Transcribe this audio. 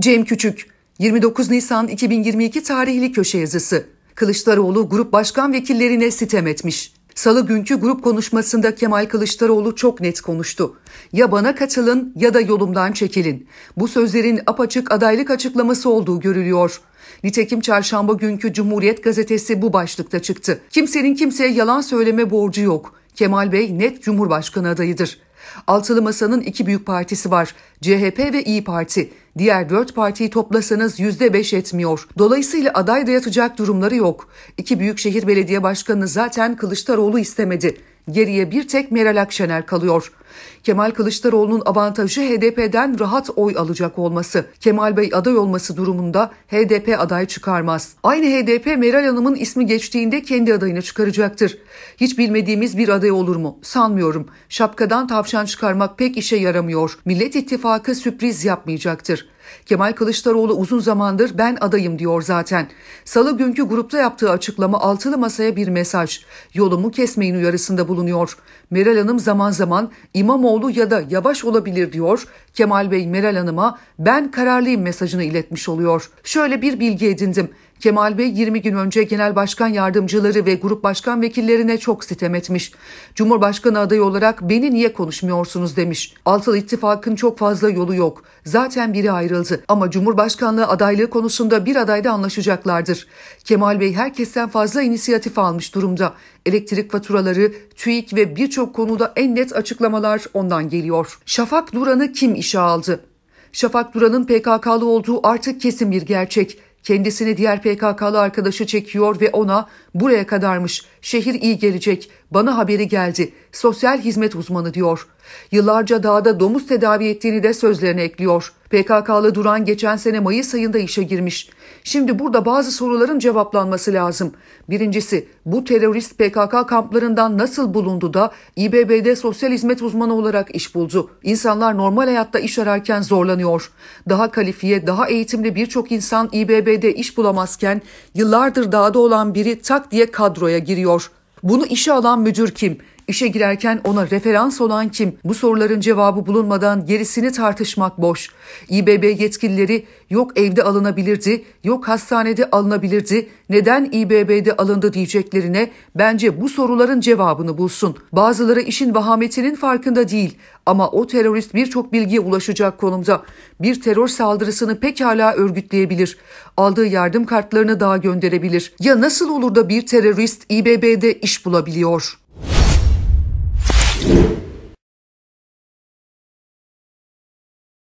Cem Küçük 29 Nisan 2022 tarihli köşe yazısı. Kılıçdaroğlu grup başkan vekillerine sitem etmiş. Salı günkü grup konuşmasında Kemal Kılıçdaroğlu çok net konuştu. Ya bana katılın ya da yolumdan çekilin. Bu sözlerin apaçık adaylık açıklaması olduğu görülüyor. Nitekim çarşamba günkü Cumhuriyet gazetesi bu başlıkta çıktı. Kimsenin kimseye yalan söyleme borcu yok. Kemal Bey net Cumhurbaşkanı adayıdır. Altılı Masa'nın iki büyük partisi var. CHP ve İyi Parti. Diğer dört partiyi toplasanız yüzde beş etmiyor. Dolayısıyla aday dayatacak durumları yok. İki büyük şehir belediye başkanını zaten Kılıçdaroğlu istemedi. Geriye bir tek Meral Akşener kalıyor. Kemal Kılıçdaroğlu'nun avantajı HDP'den rahat oy alacak olması. Kemal Bey aday olması durumunda HDP aday çıkarmaz. Aynı HDP Meral Hanım'ın ismi geçtiğinde kendi adayını çıkaracaktır. Hiç bilmediğimiz bir aday olur mu? Sanmıyorum. Şapkadan tavşan çıkarmak pek işe yaramıyor. Millet İttifakı sürpriz yapmayacaktır. Kemal Kılıçdaroğlu uzun zamandır ben adayım diyor zaten. Salı günkü grupta yaptığı açıklama altılı masaya bir mesaj. Yolumu kesmeyin uyarısında bulunuyor. Meral Hanım zaman zaman İmamoğlu ya da Yavaş olabilir diyor. Kemal Bey Meral Hanım'a ben kararlıyım mesajını iletmiş oluyor. Şöyle bir bilgi edindim. Kemal Bey 20 gün önce genel başkan yardımcıları ve grup başkan vekillerine çok sitem etmiş. Cumhurbaşkanı adayı olarak beni niye konuşmuyorsunuz demiş. Altılı ittifakın çok fazla yolu yok. Zaten biri ayrıldı ama Cumhurbaşkanlığı adaylığı konusunda bir adayda anlaşacaklardır. Kemal Bey herkesten fazla inisiyatif almış durumda. Elektrik faturaları, TÜİK ve birçok konuda en net açıklamalar ondan geliyor. Şafak Duran'ı kim işe aldı? Şafak Duran'ın PKK'lı olduğu artık kesin bir gerçek. Kendisini diğer PKK'lı arkadaşı çekiyor ve ona buraya kadarmış, şehir iyi gelecek, bana haberi geldi, sosyal hizmet uzmanı diyor. Yıllarca dağda domuz tedavi ettiğini de sözlerine ekliyor.'' PKK'lı Duran geçen sene Mayıs ayında işe girmiş. Şimdi burada bazı soruların cevaplanması lazım. Birincisi bu terörist PKK kamplarından nasıl bulundu da İBB'de sosyal hizmet uzmanı olarak iş buldu? İnsanlar normal hayatta iş ararken zorlanıyor. Daha kalifiye, daha eğitimli birçok insan İBB'de iş bulamazken yıllardır dağda olan biri tak diye kadroya giriyor. Bunu işe alan müdür kim? İşe girerken ona referans olan kim? Bu soruların cevabı bulunmadan gerisini tartışmak boş. İBB yetkilileri yok evde alınabilirdi, yok hastanede alınabilirdi, neden İBB'de alındı diyeceklerine bence bu soruların cevabını bulsun. Bazıları işin vahametinin farkında değil ama o terörist birçok bilgiye ulaşacak konumda. Bir terör saldırısını pekala örgütleyebilir. Aldığı yardım kartlarını daha gönderebilir. Ya nasıl olur da bir terörist İBB'de iş bulabiliyor?